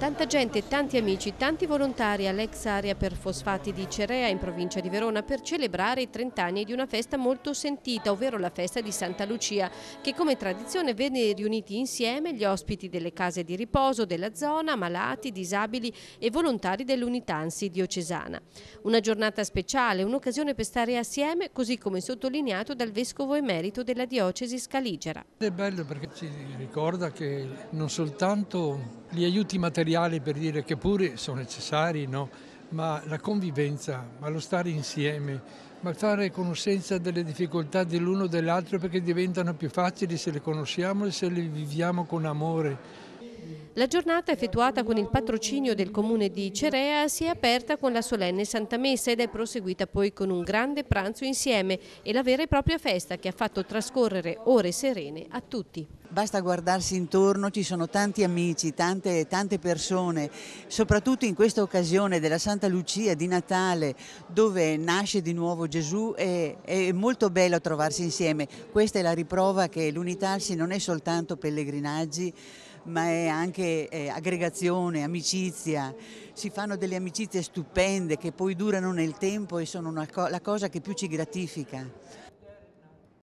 Tanta gente, tanti amici, tanti volontari all'ex area per fosfati di Cerea in provincia di Verona per celebrare i 30 anni di una festa molto sentita, ovvero la festa di Santa Lucia, che come tradizione venne riuniti insieme gli ospiti delle case di riposo della zona, malati, disabili e volontari dell'Unitansi diocesana. Una giornata speciale, un'occasione per stare assieme, così come sottolineato dal Vescovo Emerito della Diocesi Scaligera. È bello perché ci ricorda che non soltanto gli aiuti materiali per dire che pure sono necessari, no? ma la convivenza, ma lo stare insieme, ma fare conoscenza delle difficoltà dell'uno o dell'altro perché diventano più facili se le conosciamo e se le viviamo con amore. La giornata effettuata con il patrocinio del comune di Cerea si è aperta con la solenne Santa Messa ed è proseguita poi con un grande pranzo insieme e la vera e propria festa che ha fatto trascorrere ore serene a tutti. Basta guardarsi intorno, ci sono tanti amici, tante, tante, persone, soprattutto in questa occasione della Santa Lucia di Natale, dove nasce di nuovo Gesù, è, è molto bello trovarsi insieme. Questa è la riprova che l'unitarsi non è soltanto pellegrinaggi, ma è anche eh, aggregazione, amicizia. Si fanno delle amicizie stupende che poi durano nel tempo e sono co la cosa che più ci gratifica.